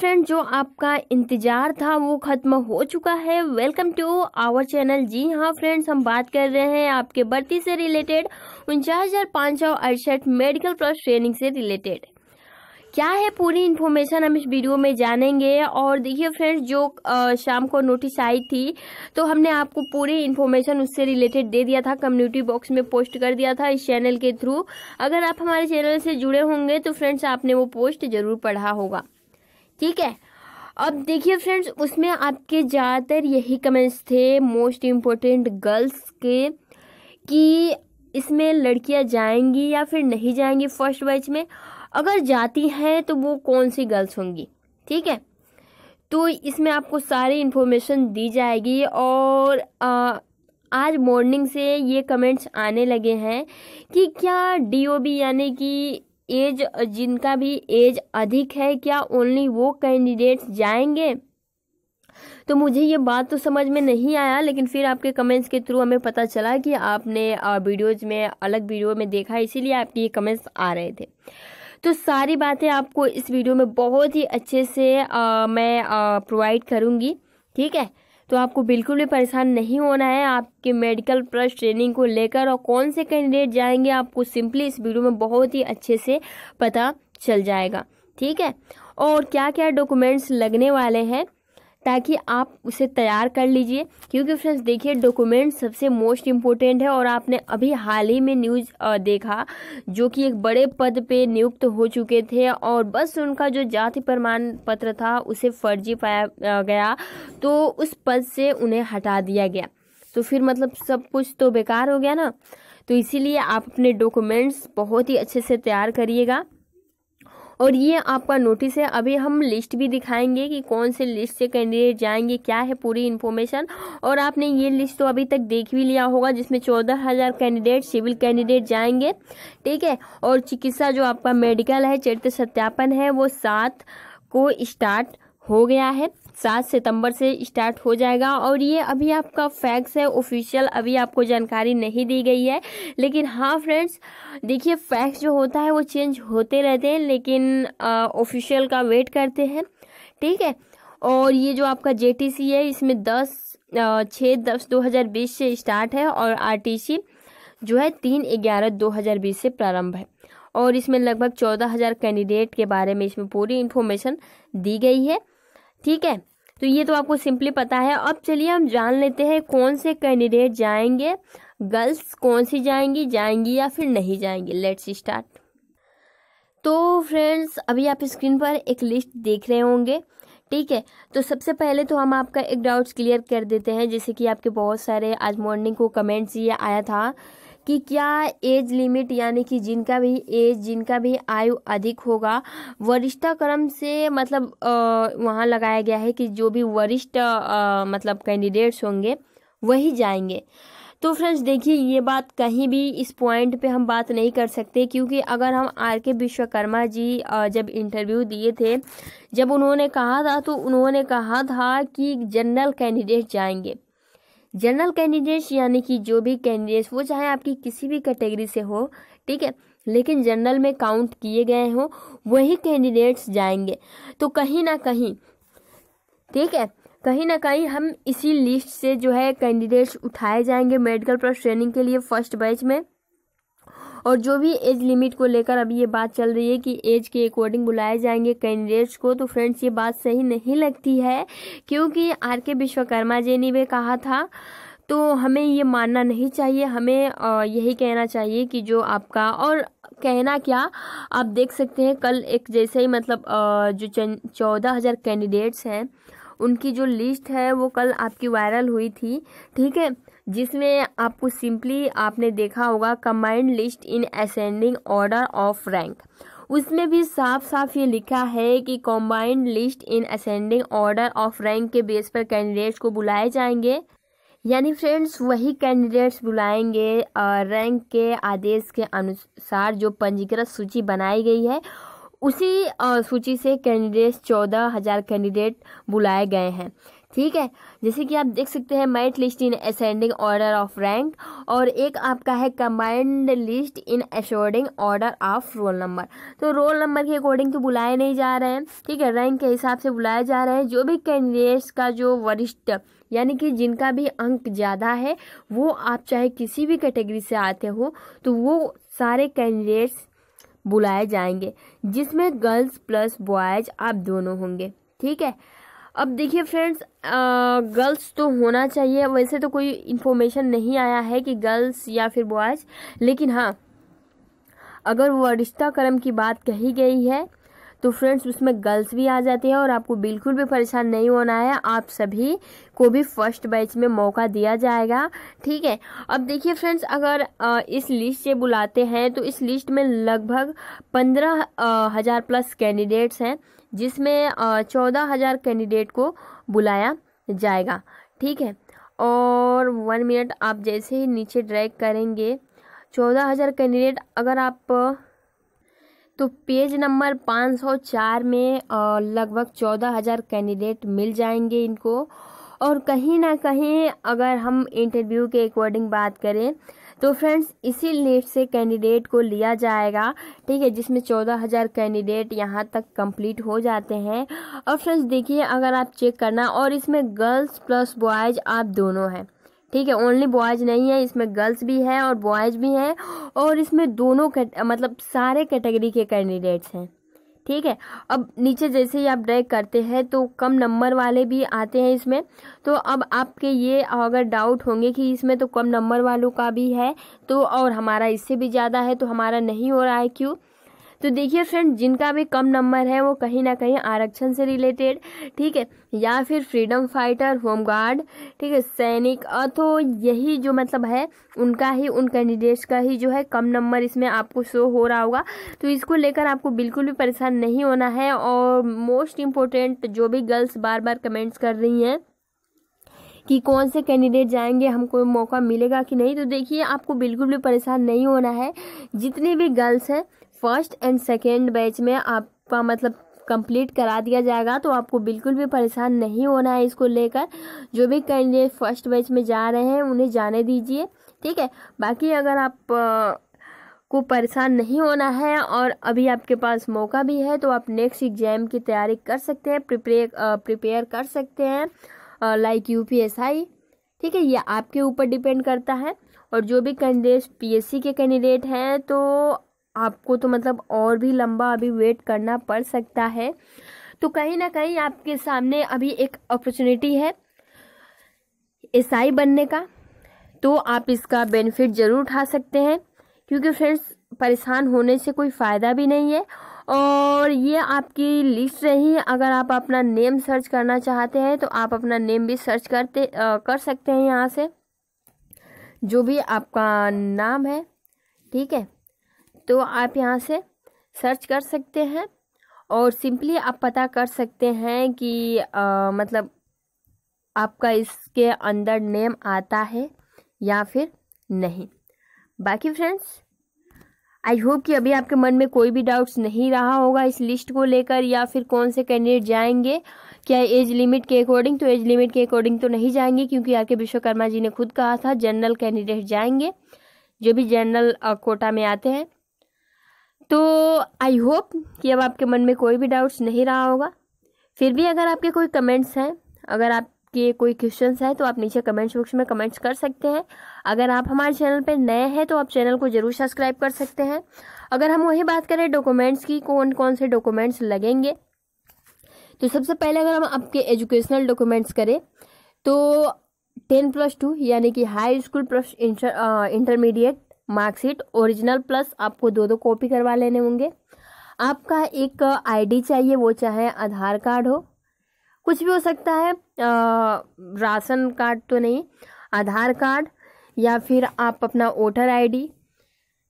friend जो आपका इंतज़ार था वो ख़त्म हो चुका है वेलकम टू आवर चैनल जी हाँ फ्रेंड्स हम बात कर रहे हैं आपके भर्ती से रिलेटेड उनचास हज़ार पाँच सौ अड़सठ मेडिकल प्लस ट्रेनिंग से रिलेटेड क्या है पूरी इन्फॉर्मेशन हम इस वीडियो में जानेंगे और देखिए फ्रेंड्स जो शाम को नोटिस आई थी तो हमने आपको पूरी इन्फॉर्मेशन उससे रिलेटेड दे दिया था कम्युनिटी बॉक्स में पोस्ट कर दिया था इस चैनल के थ्रू अगर आप हमारे चैनल से जुड़े होंगे तो फ्रेंड्स आपने वो पोस्ट जरूर पढ़ा होगा ठीक है अब देखिए फ्रेंड्स उसमें आपके ज़्यादातर यही कमेंट्स थे मोस्ट इम्पोर्टेंट गर्ल्स के कि इसमें लड़कियां जाएंगी या फिर नहीं जाएंगी फर्स्ट बैच में अगर जाती हैं तो वो कौन सी गर्ल्स होंगी ठीक है तो इसमें आपको सारी इन्फॉर्मेशन दी जाएगी और आ, आज मॉर्निंग से ये कमेंट्स आने लगे हैं कि क्या डीओबी यानी कि एज जिनका भी एज अधिक है क्या ओनली वो कैंडिडेट्स जाएंगे तो मुझे ये बात तो समझ में नहीं आया लेकिन फिर आपके कमेंट्स के थ्रू हमें पता चला कि आपने वीडियोज़ में अलग वीडियो में देखा इसीलिए आपके ये कमेंट्स आ रहे थे तो सारी बातें आपको इस वीडियो में बहुत ही अच्छे से आ, मैं प्रोवाइड करूँगी ठीक है तो आपको बिल्कुल भी परेशान नहीं होना है आपके मेडिकल प्लस ट्रेनिंग को लेकर और कौन से कैंडिडेट जाएंगे आपको सिंपली इस वीडियो में बहुत ही अच्छे से पता चल जाएगा ठीक है और क्या क्या डॉक्यूमेंट्स लगने वाले हैं ताकि आप उसे तैयार कर लीजिए क्योंकि फ्रेंड्स देखिए डॉक्यूमेंट सबसे मोस्ट इम्पोर्टेंट है और आपने अभी हाल ही में न्यूज़ देखा जो कि एक बड़े पद पे नियुक्त हो चुके थे और बस उनका जो जाति प्रमाण पत्र था उसे फर्जी पाया गया तो उस पद से उन्हें हटा दिया गया तो फिर मतलब सब कुछ तो बेकार हो गया ना तो इसीलिए आप अपने डॉक्यूमेंट्स बहुत ही अच्छे से तैयार करिएगा और ये आपका नोटिस है अभी हम लिस्ट भी दिखाएंगे कि कौन से लिस्ट से कैंडिडेट जाएंगे क्या है पूरी इन्फॉर्मेशन और आपने ये लिस्ट तो अभी तक देख भी लिया होगा जिसमें चौदह हज़ार कैंडिडेट सिविल कैंडिडेट जाएंगे ठीक है और चिकित्सा जो आपका मेडिकल है चरित्र सत्यापन है वो सात को स्टार्ट हो गया है सात सितंबर से स्टार्ट हो जाएगा और ये अभी आपका फैक्स है ऑफिशियल अभी आपको जानकारी नहीं दी गई है लेकिन हाँ फ्रेंड्स देखिए फैक्स जो होता है वो चेंज होते रहते हैं लेकिन ऑफिशियल का वेट करते हैं ठीक है और ये जो आपका जे है इसमें दस छः दस दो हज़ार बीस से स्टार्ट है और आर जो है तीन ग्यारह दो हज़ार बीस से प्रारंभ है और इसमें लगभग चौदह हज़ार कैंडिडेट के बारे में इसमें पूरी इन्फॉर्मेशन दी गई है ठीक है तो ये तो आपको सिंपली पता है अब चलिए हम जान लेते हैं कौन से कैंडिडेट जाएंगे गर्ल्स कौन सी जाएंगी जाएंगी या फिर नहीं जाएंगी लेट्स स्टार्ट तो फ्रेंड्स अभी आप स्क्रीन पर एक लिस्ट देख रहे होंगे ठीक है तो सबसे पहले तो हम आपका एक डाउट्स क्लियर कर देते हैं जैसे कि आपके बहुत सारे आज मॉर्निंग को कमेंट्स ये आया था कि क्या एज लिमिट यानी कि जिनका भी एज जिनका भी आयु अधिक होगा वरिष्ठा क्रम से मतलब वहाँ लगाया गया है कि जो भी वरिष्ठ मतलब कैंडिडेट्स होंगे वही जाएंगे तो फ्रेंड्स देखिए ये बात कहीं भी इस पॉइंट पे हम बात नहीं कर सकते क्योंकि अगर हम आर के विश्वकर्मा जी जब इंटरव्यू दिए थे जब उन्होंने कहा था तो उन्होंने कहा था कि जनरल कैंडिडेट जाएंगे जनरल कैंडिडेट्स यानी कि जो भी कैंडिडेट्स वो चाहे आपकी किसी भी कैटेगरी से हो ठीक है लेकिन जनरल में काउंट किए गए हो वही कैंडिडेट्स जाएंगे तो कहीं ना कहीं ठीक है कहीं ना कहीं हम इसी लिस्ट से जो है कैंडिडेट्स उठाए जाएंगे मेडिकल प्लस ट्रेनिंग के लिए फर्स्ट बैच में और जो भी एज लिमिट को लेकर अभी ये बात चल रही है कि एज के अकॉर्डिंग बुलाए जाएंगे कैंडिडेट्स को तो फ्रेंड्स ये बात सही नहीं लगती है क्योंकि आर के विश्वकर्मा जी ने भी कहा था तो हमें ये मानना नहीं चाहिए हमें यही कहना चाहिए कि जो आपका और कहना क्या आप देख सकते हैं कल एक जैसे ही मतलब जो चौदह हज़ार कैंडिडेट्स हैं उनकी जो लिस्ट है वो कल आपकी वायरल हुई थी ठीक है जिसमें आपको सिंपली आपने देखा होगा combined list in ascending order of rank उसमें भी साफ साफ ये लिखा है कि combined list in ascending order of rank के बेस पर कैंडिडेट्स को बुलाए जाएंगे यानी फ्रेंड्स वही कैंडिडेट्स बुलाएंगे रैंक के आदेश के अनुसार जो पंजीकृत सूची बनाई गई है उसी सूची से कैंडिडेट्स चौदह हज़ार कैंडिडेट बुलाए गए हैं ठीक है जैसे कि आप देख सकते हैं merit list in ascending order of rank और एक आपका है combined list in ascending order of roll number तो रोल नंबर के अकॉर्डिंग तो बुलाए नहीं जा रहे हैं ठीक है रैंक के हिसाब से बुलाए जा रहे हैं जो भी कैंडिडेट्स का जो वरिष्ठ यानी कि जिनका भी अंक ज़्यादा है वो आप चाहे किसी भी कैटेगरी से आते हो तो वो सारे कैंडिडेट्स बुलाए जाएंगे जिसमें गर्ल्स प्लस बॉयज़ आप दोनों होंगे ठीक है अब देखिए फ्रेंड्स गर्ल्स तो होना चाहिए वैसे तो कोई इन्फॉर्मेशन नहीं आया है कि गर्ल्स या फिर बॉयज़ लेकिन हाँ अगर वो रिश्ता कर्म की बात कही गई है तो फ्रेंड्स उसमें गर्ल्स भी आ जाती हैं और आपको बिल्कुल भी परेशान नहीं होना है आप सभी को भी फर्स्ट बैच में मौका दिया जाएगा ठीक है अब देखिए फ्रेंड्स अगर इस लिस्ट से बुलाते हैं तो इस लिस्ट में लगभग पंद्रह हज़ार प्लस कैंडिडेट्स हैं जिसमें चौदह हज़ार कैंडिडेट को बुलाया जाएगा ठीक है और वन मिनट आप जैसे ही नीचे ड्रैग करेंगे चौदह हज़ार कैंडिडेट अगर आप तो पेज नंबर पाँच सौ चार में लगभग चौदह हज़ार कैंडिडेट मिल जाएंगे इनको और कहीं ना कहीं अगर हम इंटरव्यू के अकॉर्डिंग बात करें तो फ्रेंड्स इसी लिस्ट से कैंडिडेट को लिया जाएगा ठीक है जिसमें चौदह हज़ार कैंडिडेट यहाँ तक कंप्लीट हो जाते हैं और फ्रेंड्स देखिए अगर आप चेक करना और इसमें गर्ल्स प्लस बॉयज़ आप दोनों हैं ठीक है ओनली बॉयज़ नहीं है इसमें गर्ल्स भी है और बॉयज़ भी हैं और इसमें दोनों मतलब सारे कैटेगरी के कैंडिडेट्स हैं ठीक है अब नीचे जैसे ही आप ड्रैग करते हैं तो कम नंबर वाले भी आते हैं इसमें तो अब आपके ये अगर डाउट होंगे कि इसमें तो कम नंबर वालों का भी है तो और हमारा इससे भी ज़्यादा है तो हमारा नहीं हो रहा है क्यों तो देखिए फ्रेंड जिनका भी कम नंबर है वो कहीं ना कहीं आरक्षण से रिलेटेड ठीक है या फिर फ्रीडम फाइटर होमगार्ड ठीक है सैनिक अथो यही जो मतलब है उनका ही उन कैंडिडेट्स का ही जो है कम नंबर इसमें आपको शो हो रहा होगा तो इसको लेकर आपको बिल्कुल भी परेशान नहीं होना है और मोस्ट इम्पोर्टेंट जो भी गर्ल्स बार बार कमेंट्स कर रही हैं कि कौन से कैंडिडेट जाएंगे हमको मौका मिलेगा कि नहीं तो देखिए आपको बिल्कुल भी परेशान नहीं होना है जितने भी गर्ल्स हैं फर्स्ट एंड सेकेंड बैच में आपका मतलब कंप्लीट करा दिया जाएगा तो आपको बिल्कुल भी परेशान नहीं होना है इसको लेकर जो भी कैंडिडेट फर्स्ट बैच में जा रहे हैं उन्हें जाने दीजिए ठीक है बाकी अगर आप आ, को परेशान नहीं होना है और अभी आपके पास मौका भी है तो आप नेक्स्ट एग्ज़ाम की तैयारी कर सकते हैं प्रिपेयर प्रिपेयर कर सकते हैं लाइक यू ठीक है ये आपके ऊपर डिपेंड करता है और जो भी कैंडिडेट पी के कैंडिडेट हैं तो आपको तो मतलब और भी लंबा अभी वेट करना पड़ सकता है तो कहीं ना कहीं आपके सामने अभी एक अपॉर्चुनिटी है ईसाई बनने का तो आप इसका बेनिफिट ज़रूर उठा सकते हैं क्योंकि फ्रेंड्स परेशान होने से कोई फ़ायदा भी नहीं है और ये आपकी लिस्ट रही है अगर आप अपना नेम सर्च करना चाहते हैं तो आप अपना नेम भी सर्च करते आ, कर सकते हैं यहाँ से जो भी आपका नाम है ठीक है तो आप यहाँ से सर्च कर सकते हैं और सिंपली आप पता कर सकते हैं कि आ, मतलब आपका इसके अंदर नेम आता है या फिर नहीं बाकी फ्रेंड्स आई होप कि अभी आपके मन में कोई भी डाउट्स नहीं रहा होगा इस लिस्ट को लेकर या फिर कौन से कैंडिडेट जाएंगे क्या एज लिमिट के अकॉर्डिंग तो एज लिमिट के अकॉर्डिंग तो नहीं जाएंगे क्योंकि आर के विश्वकर्मा जी ने खुद कहा था जनरल कैंडिडेट जाएंगे जो भी जनरल कोटा में आते हैं तो आई होप कि अब आपके मन में कोई भी डाउट्स नहीं रहा होगा फिर भी अगर आपके कोई कमेंट्स हैं अगर आपके कोई क्वेश्चन हैं तो आप नीचे कमेंट्स बॉक्स में कमेंट्स कर सकते हैं अगर आप हमारे चैनल पर नए हैं तो आप चैनल को ज़रूर सब्सक्राइब कर सकते हैं अगर हम वही बात करें डॉक्यूमेंट्स की कौन कौन से डॉक्यूमेंट्स लगेंगे तो सबसे पहले अगर हम आपके एजुकेशनल डॉक्यूमेंट्स करें तो टेन प्लस टू यानी कि high school plus intermediate marksheet original plus आपको दो दो कॉपी करवा लेने होंगे आपका एक आईडी चाहिए वो चाहे आधार कार्ड हो कुछ भी हो सकता है आ, राशन कार्ड तो नहीं आधार कार्ड या फिर आप अपना वोटर आईडी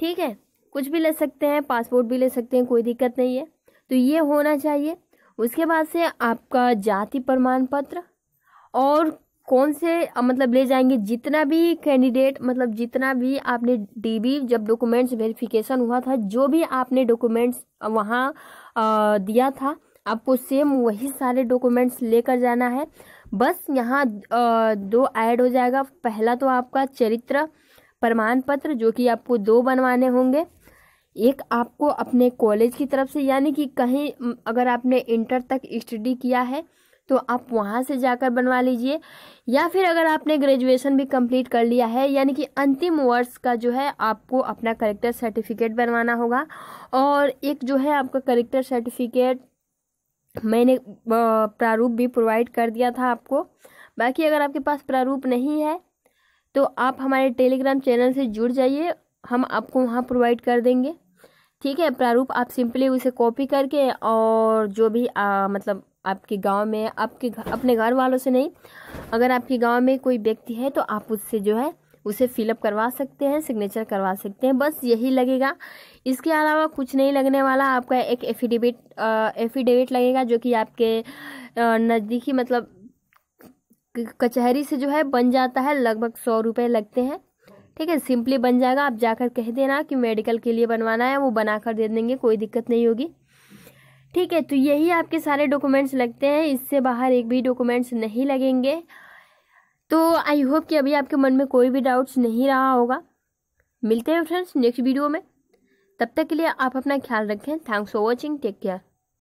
ठीक है कुछ भी ले सकते हैं पासपोर्ट भी ले सकते हैं कोई दिक्कत नहीं है तो ये होना चाहिए उसके बाद से आपका जाति प्रमाण पत्र और कौन से मतलब ले जाएंगे जितना भी कैंडिडेट मतलब जितना भी आपने डीबी जब डॉक्यूमेंट्स वेरिफिकेशन हुआ था जो भी आपने डॉक्यूमेंट्स वहाँ दिया था आपको सेम वही सारे डॉक्यूमेंट्स लेकर जाना है बस यहाँ दो ऐड हो जाएगा पहला तो आपका चरित्र प्रमाण पत्र जो कि आपको दो बनवाने होंगे एक आपको अपने कॉलेज की तरफ से यानी कि कहीं अगर आपने इंटर तक स्टडी किया है तो आप वहाँ से जाकर बनवा लीजिए या फिर अगर आपने ग्रेजुएशन भी कंप्लीट कर लिया है यानी कि अंतिम वर्ष का जो है आपको अपना करेक्टर सर्टिफिकेट बनवाना होगा और एक जो है आपका करेक्टर सर्टिफिकेट मैंने प्रारूप भी प्रोवाइड कर दिया था आपको बाकी अगर आपके पास प्रारूप नहीं है तो आप हमारे टेलीग्राम चैनल से जुड़ जाइए हम आपको वहाँ प्रोवाइड कर देंगे ठीक है प्रारूप आप सिंपली उसे कॉपी करके और जो भी आ, मतलब आपके गांव में आपके अपने घर वालों से नहीं अगर आपके गांव में कोई व्यक्ति है तो आप उससे जो है उसे फिलअप करवा सकते हैं सिग्नेचर करवा सकते हैं बस यही लगेगा इसके अलावा कुछ नहीं लगने वाला आपका एक एफिडेविट एफिडेविट लगेगा जो कि आपके नज़दीकी मतलब कचहरी से जो है बन जाता है लगभग सौ रुपये लगते हैं ठीक है सिंपली बन जाएगा आप जाकर कह देना कि मेडिकल के लिए बनवाना है वो बना कर दे देंगे कोई दिक्कत नहीं होगी ठीक है तो यही आपके सारे डॉक्यूमेंट्स लगते हैं इससे बाहर एक भी डॉक्यूमेंट्स नहीं लगेंगे तो आई होप कि अभी आपके मन में कोई भी डाउट्स नहीं रहा होगा मिलते हैं फ्रेंड्स नेक्स्ट वीडियो में तब तक के लिए आप अपना ख्याल रखें thanks for watching take care